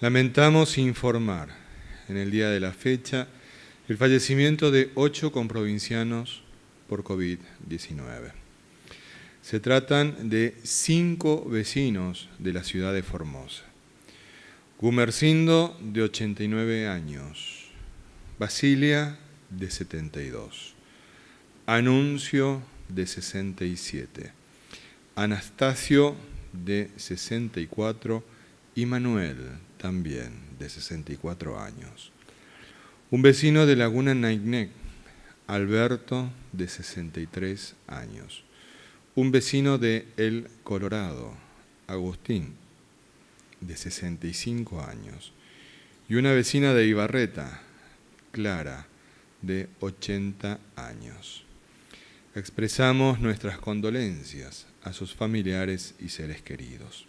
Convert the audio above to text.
Lamentamos informar en el día de la fecha el fallecimiento de ocho comprovincianos por COVID-19. Se tratan de cinco vecinos de la ciudad de Formosa. Gumercindo, de 89 años. Basilia, de 72. Anuncio, de 67. Anastasio, de 64 y Manuel, también de 64 años. Un vecino de Laguna Nainec, Alberto, de 63 años. Un vecino de El Colorado, Agustín, de 65 años. Y una vecina de Ibarreta, Clara, de 80 años. Expresamos nuestras condolencias a sus familiares y seres queridos.